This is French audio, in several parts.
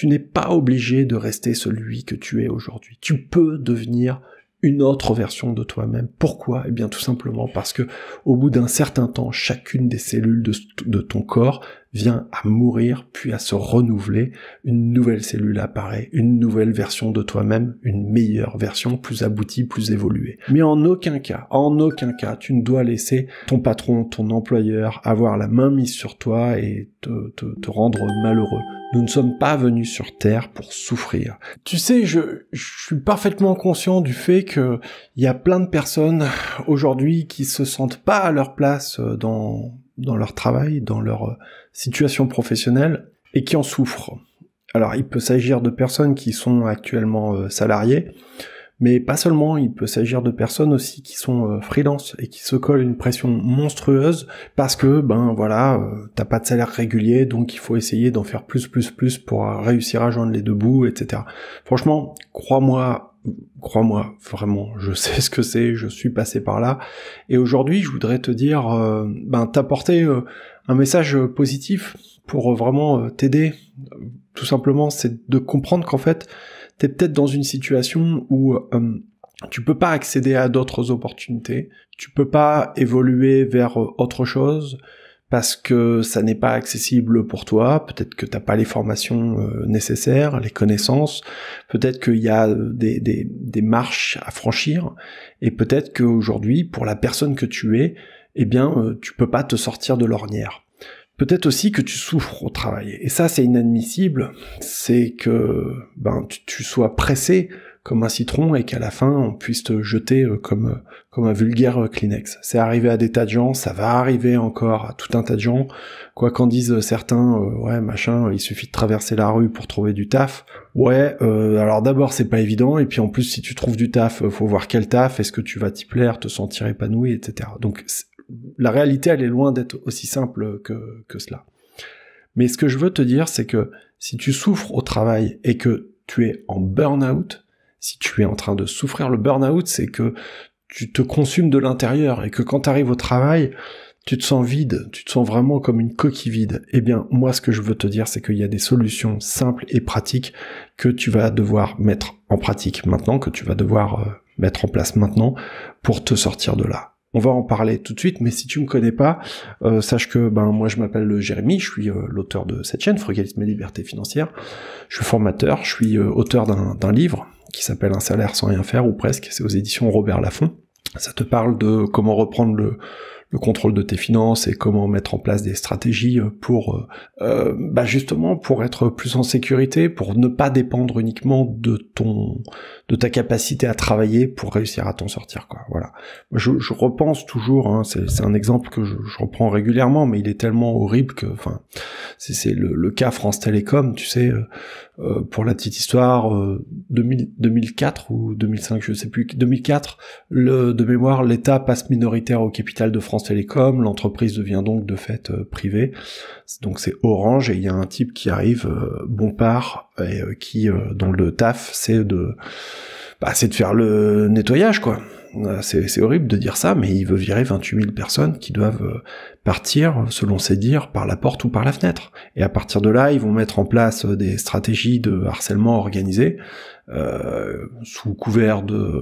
Tu n'es pas obligé de rester celui que tu es aujourd'hui. Tu peux devenir une autre version de toi-même. Pourquoi Eh bien tout simplement parce que au bout d'un certain temps, chacune des cellules de, ton corps vient à mourir puis à se renouveler, une nouvelle cellule apparaît, une nouvelle version de toi-même, une meilleure version, plus aboutie, plus évoluée. Mais en aucun cas, en aucun cas, tu ne dois laisser ton patron, ton employeur avoir la main mise sur toi et te rendre malheureux. Nous ne sommes pas venus sur Terre pour souffrir. Tu sais, je, suis parfaitement conscient du fait que y a plein de personnes aujourd'hui qui se sentent pas à leur place euh, dans, dans leur travail, dans leur euh, situation professionnelle et qui en souffrent. Alors, il peut s'agir de personnes qui sont actuellement euh, salariées, mais pas seulement, il peut s'agir de personnes aussi qui sont euh, freelance et qui se collent une pression monstrueuse parce que ben voilà, euh, t'as pas de salaire régulier, donc il faut essayer d'en faire plus, plus, plus pour euh, réussir à joindre les deux bouts, etc. Franchement, crois-moi, crois-moi, vraiment, je sais ce que c'est, je suis passé par là. Et aujourd'hui, je voudrais te dire, ben, t'apporter un message positif pour vraiment t'aider. Tout simplement, c'est de comprendre qu'en fait, tu es peut-être dans une situation où euh, tu peux pas accéder à d'autres opportunités, tu peux pas évoluer vers euh, autre chose parce que ça n'est pas accessible pour toi, peut-être que t'as pas les formations euh, nécessaires, les connaissances, peut-être qu'il y a des, des, marches à franchir, et peut-être qu'aujourd'hui, pour la personne que tu es, eh bien, tu peux pas te sortir de l'ornière. Peut-être aussi que tu souffres au travail. Et ça, c'est inadmissible. C'est que ben, tu, sois pressé comme un citron et qu'à la fin, on puisse te jeter euh, comme, euh, comme un vulgaire euh, Kleenex. C'est arrivé à des tas de gens, ça va arriver encore à tout un tas de gens. Quoi qu'en disent certains, ouais, machin, il suffit de traverser la rue pour trouver du taf. Ouais, alors d'abord, c'est pas évident. Et puis en plus, si tu trouves du taf, faut voir quel taf, est-ce que tu vas t'y plaire, te sentir épanoui, etc. Donc la réalité, elle est loin d'être aussi simple que, cela. Mais ce que je veux te dire, c'est que si tu souffres au travail et que tu es en burn-out, si tu es en train de souffrir le burn-out, c'est que tu te consumes de l'intérieur et que quand tu arrives au travail, tu te sens vide, tu te sens vraiment comme une coquille vide. Eh bien, moi, ce que je veux te dire, c'est qu'il y a des solutions simples et pratiques que tu vas devoir mettre en pratique maintenant, que tu vas devoir euh, mettre en place maintenant pour te sortir de là. On va en parler tout de suite, mais si tu me connais pas, euh, sache que ben moi je m'appelle euh, Jérémy, je suis euh, l'auteur de cette chaîne, Frugalisme et Liberté Financière. Je suis formateur, je suis auteur d'un livre qui s'appelle Un salaire sans rien faire, ou presque, c'est aux éditions Robert Laffont. Ça te parle de comment reprendre le, le contrôle de tes finances et comment mettre en place des stratégies euh, pour euh, euh, bah justement pour être plus en sécurité, pour ne pas dépendre uniquement de ton de ta capacité à travailler pour réussir à t'en sortir quoi. Voilà. Je, je repense toujours, hein, c'est un exemple que je, je, reprends régulièrement, mais il est tellement horrible que enfin c'est le, le, cas France Télécom, tu sais, pour la petite histoire, 2000, 2004 ou 2005, je sais plus, 2004, le, de mémoire, l'État passe minoritaire au capital de France Télécom, l'entreprise devient donc de fait euh, privée. Donc c'est Orange et il y a un type qui arrive, euh, bon part et euh, qui dont le taf c'est de bah, c'est de faire le nettoyage quoi. C'est horrible de dire ça, mais il veut virer 28 000 personnes qui doivent partir, selon ses dires, par la porte ou par la fenêtre. Et à partir de là, ils vont mettre en place des stratégies de harcèlement organisé euh, sous couvert de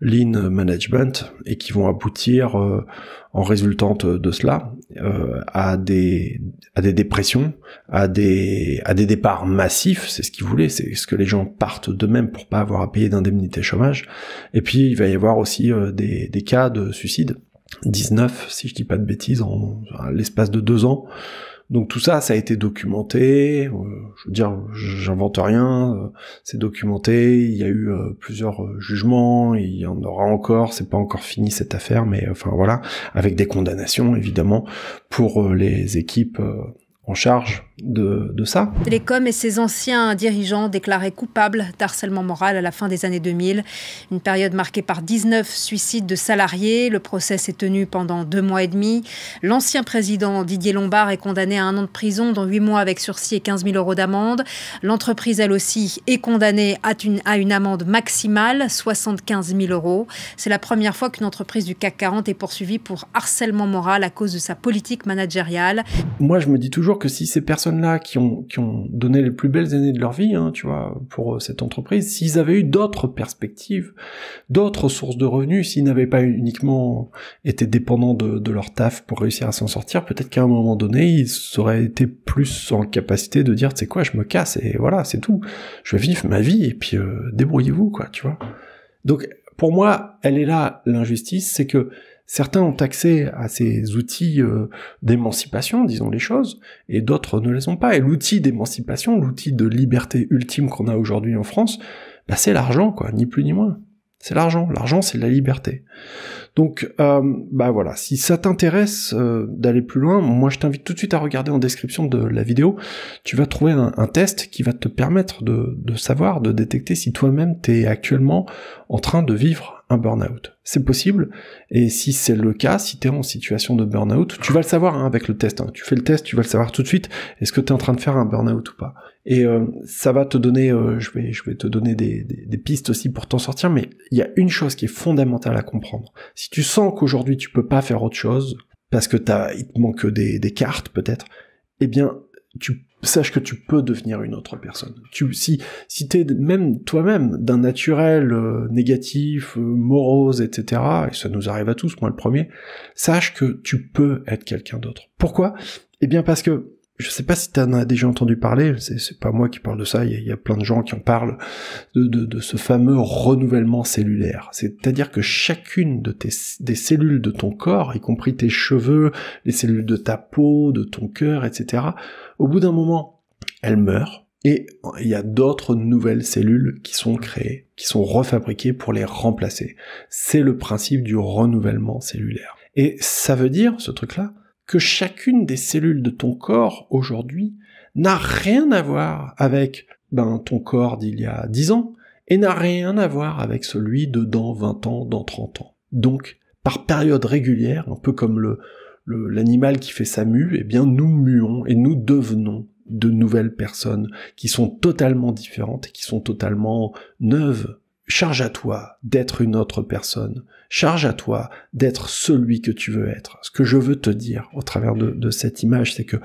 lean management et qui vont aboutir euh, en résultante de cela euh, à des à des dépressions, à des à des départs massifs, c'est ce qu'ils voulaient, c'est ce que les gens partent d'eux-mêmes pour pas avoir à payer d'indemnité chômage. Et puis il va y avoir aussi des des cas de suicide, 19 si je dis pas de bêtises en, en l'espace de deux ans. Donc tout ça, ça a été documenté. Euh, je veux dire, j'invente rien. Euh, c'est documenté. Il y a eu euh, plusieurs jugements. Il y en aura encore. C'est pas encore fini cette affaire, mais enfin voilà, avec des condamnations évidemment pour les équipes en charge de, de ça. Télécom et ses anciens dirigeants déclarés coupables d'harcèlement moral à la fin des années 2000. Une période marquée par 19 suicides de salariés. Le procès s'est tenu pendant deux mois et demi. L'ancien président Didier Lombard est condamné à un an de prison, dont huit mois avec sursis et 15 000 euros d'amende. L'entreprise, elle aussi, est condamnée à une, à une amende maximale, 75 000 euros. C'est la première fois qu'une entreprise du CAC 40 est poursuivie pour harcèlement moral à cause de sa politique managériale. Moi, je me dis toujours que si ces personnes-là qui ont, ont donné les plus belles années de leur vie, hein, tu vois, pour euh, cette entreprise, s'ils avaient eu d'autres perspectives, d'autres sources de revenus, s'ils n'avaient pas uniquement été dépendants de, leur taf pour réussir à s'en sortir, peut-être qu'à un moment donné, ils auraient été plus en capacité de dire, tu sais quoi, je me casse et voilà, c'est tout. Je vais vivre ma vie et puis euh, débrouillez-vous, quoi, tu vois. Donc, pour moi, elle est là, l'injustice, c'est que Certains ont accès à ces outils euh, d'émancipation, disons les choses, et d'autres ne les ont pas. Et l'outil d'émancipation, l'outil de liberté ultime qu'on a aujourd'hui en France, bah c'est l'argent, quoi, ni plus ni moins. C'est l'argent. L'argent, c'est la liberté. Donc euh, bah voilà, si ça t'intéresse euh, d'aller plus loin, moi je t'invite tout de suite à regarder en description de la vidéo, tu vas trouver un, test qui va te permettre de, de savoir, de détecter si toi-même t'es actuellement en train de vivre un burn-out. C'est possible, et si c'est le cas, si tu es en situation de burn-out, tu vas le savoir hein, avec le test. Hein. Tu fais le test, tu vas le savoir tout de suite, est-ce que tu es en train de faire un burn-out ou pas. Et euh, ça va te donner, euh, je, vais, je vais te donner des, des, pistes aussi pour t'en sortir, mais il y a une chose qui est fondamentale à comprendre tu sens qu'aujourd'hui tu peux pas faire autre chose, parce que t'as, il te manque des, cartes peut-être, eh bien, tu saches que tu peux devenir une autre personne. Tu, si si t'es même toi-même d'un naturel euh, négatif, euh, morose, etc., et ça nous arrive à tous, moi le premier, sache que tu peux être quelqu'un d'autre. Pourquoi Eh bien parce que je sais pas si tu en as déjà entendu parler, c'est pas moi qui parle de ça, il y, a plein de gens qui en parlent, de, ce fameux renouvellement cellulaire. C'est-à-dire que chacune des cellules de ton corps, y compris tes cheveux, les cellules de ta peau, de ton cœur, etc., au bout d'un moment, elles meurent, et il y a d'autres nouvelles cellules qui sont créées, qui sont refabriquées pour les remplacer. C'est le principe du renouvellement cellulaire. Et ça veut dire, ce truc-là, que chacune des cellules de ton corps aujourd'hui n'a rien à voir avec ben, ton corps d'il y a 10 ans et n'a rien à voir avec celui de dans 20 ans, dans 30 ans. Donc, par période régulière, un peu comme l'animal qui fait sa mue, eh bien nous muons et nous devenons de nouvelles personnes qui sont totalement différentes et qui sont totalement neuves Charge à toi d'être une autre personne. Charge à toi d'être celui que tu veux être. Ce que je veux te dire au travers de, cette image, c'est que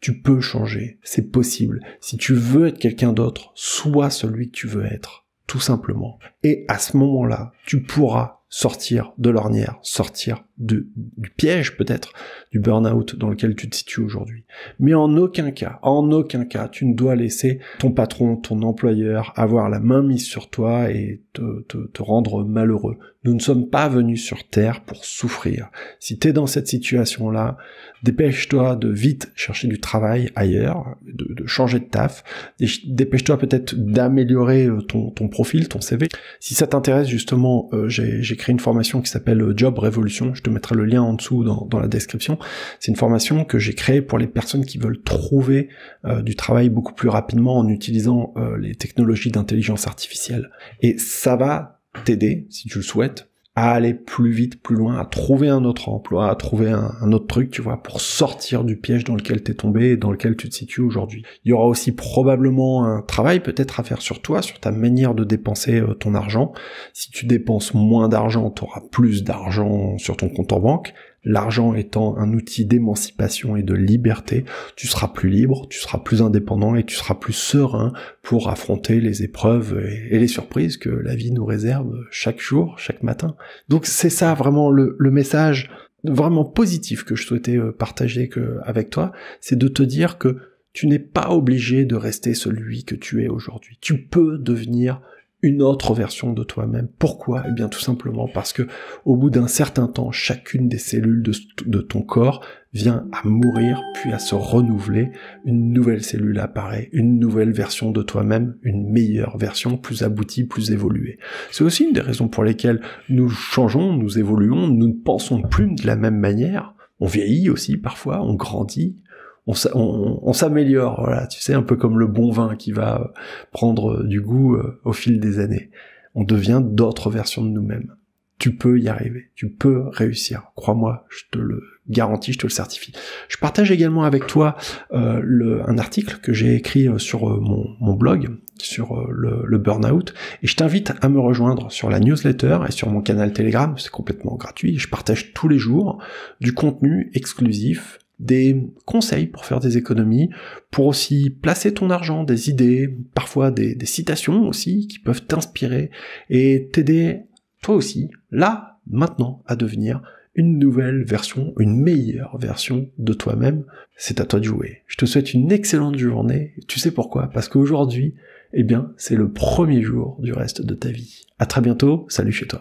tu peux changer. C'est possible. Si tu veux être quelqu'un d'autre, sois celui que tu veux être. Tout simplement. Et à ce moment-là, tu pourras sortir de l'ornière, sortir de, du piège peut-être, du burn-out dans lequel tu te situes aujourd'hui. Mais en aucun cas, en aucun cas, tu ne dois laisser ton patron, ton employeur avoir la main mise sur toi et te, te, rendre malheureux. Nous ne sommes pas venus sur Terre pour souffrir. Si tu es dans cette situation-là, dépêche-toi de vite chercher du travail ailleurs, de, changer de taf, dépêche-toi peut-être d'améliorer euh, ton, profil, ton CV. Si ça t'intéresse justement, euh, j'ai créé une formation qui s'appelle euh, Job Révolution. Je te mettrai le lien en dessous dans, la description. C'est une formation que j'ai créée pour les personnes qui veulent trouver euh, du travail beaucoup plus rapidement en utilisant euh, les technologies d'intelligence artificielle. Et ça va t'aider, si tu le souhaites, à aller plus vite, plus loin, à trouver un autre emploi, à trouver un, autre truc, tu vois, pour sortir du piège dans lequel t'es tombé et dans lequel tu te situes aujourd'hui. Il y aura aussi probablement un travail peut-être à faire sur toi, sur ta manière de dépenser euh, ton argent. Si tu dépenses moins d'argent, tu auras plus d'argent sur ton compte en banque l'argent étant un outil d'émancipation et de liberté, tu seras plus libre, tu seras plus indépendant et tu seras plus serein pour affronter les épreuves et, les surprises que la vie nous réserve chaque jour, chaque matin. Donc c'est ça vraiment le, message vraiment positif que je souhaitais euh, partager avec toi, c'est de te dire que tu n'es pas obligé de rester celui que tu es aujourd'hui. Tu peux devenir une autre version de toi-même. Pourquoi Eh bien tout simplement parce que au bout d'un certain temps, chacune des cellules de, de, ton corps vient à mourir, puis à se renouveler. Une nouvelle cellule apparaît, une nouvelle version de toi-même, une meilleure version, plus aboutie, plus évoluée. C'est aussi une des raisons pour lesquelles nous changeons, nous évoluons, nous ne pensons plus de la même manière. On vieillit aussi parfois, on grandit, on, s'améliore, voilà, tu sais, un peu comme le bon vin qui va euh, prendre euh, du goût euh, au fil des années. On devient d'autres versions de nous-mêmes. Tu peux y arriver, tu peux réussir, crois-moi, je te le garantis, je te le certifie. Je partage également avec toi un article que j'ai écrit sur mon, blog, sur le, Burnout, et je t'invite à me rejoindre sur la newsletter et sur mon canal Telegram, c'est complètement gratuit, je partage tous les jours du contenu exclusif des conseils pour faire des économies, pour aussi placer ton argent, des idées, parfois des, citations aussi qui peuvent t'inspirer et t'aider toi aussi, là, maintenant, à devenir une nouvelle version, une meilleure version de toi-même. C'est à toi de jouer. Je te souhaite une excellente journée. Tu sais pourquoi Parce qu'aujourd'hui, eh bien, c'est le premier jour du reste de ta vie. À très bientôt. Salut chez toi.